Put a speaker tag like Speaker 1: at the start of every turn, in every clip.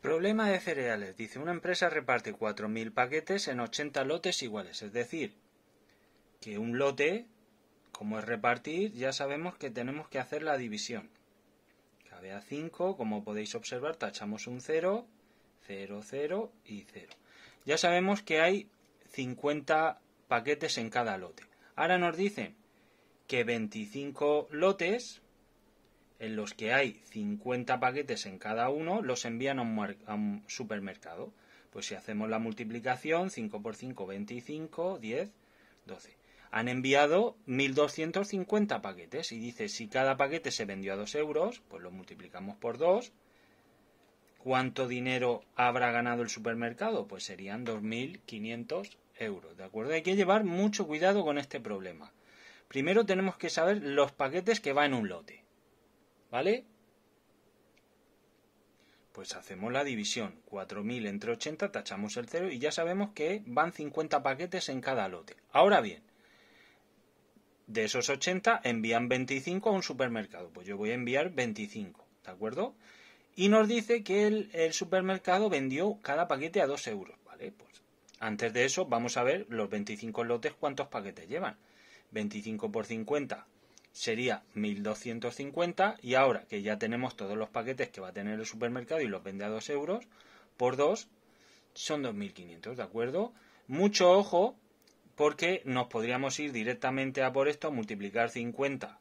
Speaker 1: Problema de cereales. Dice, una empresa reparte 4.000 paquetes en 80 lotes iguales. Es decir, que un lote, como es repartir, ya sabemos que tenemos que hacer la división. Cabe a 5, como podéis observar, tachamos un 0, 0, 0 y 0. Ya sabemos que hay 50 paquetes en cada lote. Ahora nos dicen que 25 lotes en los que hay 50 paquetes en cada uno, los envían a un, supermercado. Pues si hacemos la multiplicación, 5 por 5, 25, 10, 12. Han enviado 1.250 paquetes y dice, si cada paquete se vendió a 2 euros, pues lo multiplicamos por 2. ¿Cuánto dinero habrá ganado el supermercado? Pues serían 2.500 euros. ¿De acuerdo? Hay que llevar mucho cuidado con este problema. Primero tenemos que saber los paquetes que va en un lote. ¿Vale? Pues hacemos la división. 4.000 entre 80, tachamos el 0 y ya sabemos que van 50 paquetes en cada lote. Ahora bien, de esos 80 envían 25 a un supermercado. Pues yo voy a enviar 25, ¿de acuerdo? Y nos dice que el, supermercado vendió cada paquete a 2 euros, ¿vale? Pues antes de eso vamos a ver los 25 lotes cuántos paquetes llevan. 25 por 50, sería 1250 y ahora que ya tenemos todos los paquetes que va a tener el supermercado y los vende a 2 euros, por 2 son 2500, ¿de acuerdo? Mucho ojo porque nos podríamos ir directamente a por esto, a multiplicar 50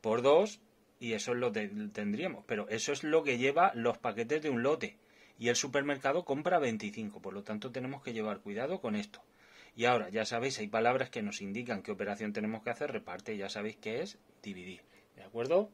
Speaker 1: por 2 y eso es lo que tendríamos, pero eso es lo que lleva los paquetes de un lote y el supermercado compra 25, por lo tanto tenemos que llevar cuidado con esto. Y ahora, ya sabéis, hay palabras que nos indican qué operación tenemos que hacer, reparte, ya sabéis qué es dividir. ¿De acuerdo?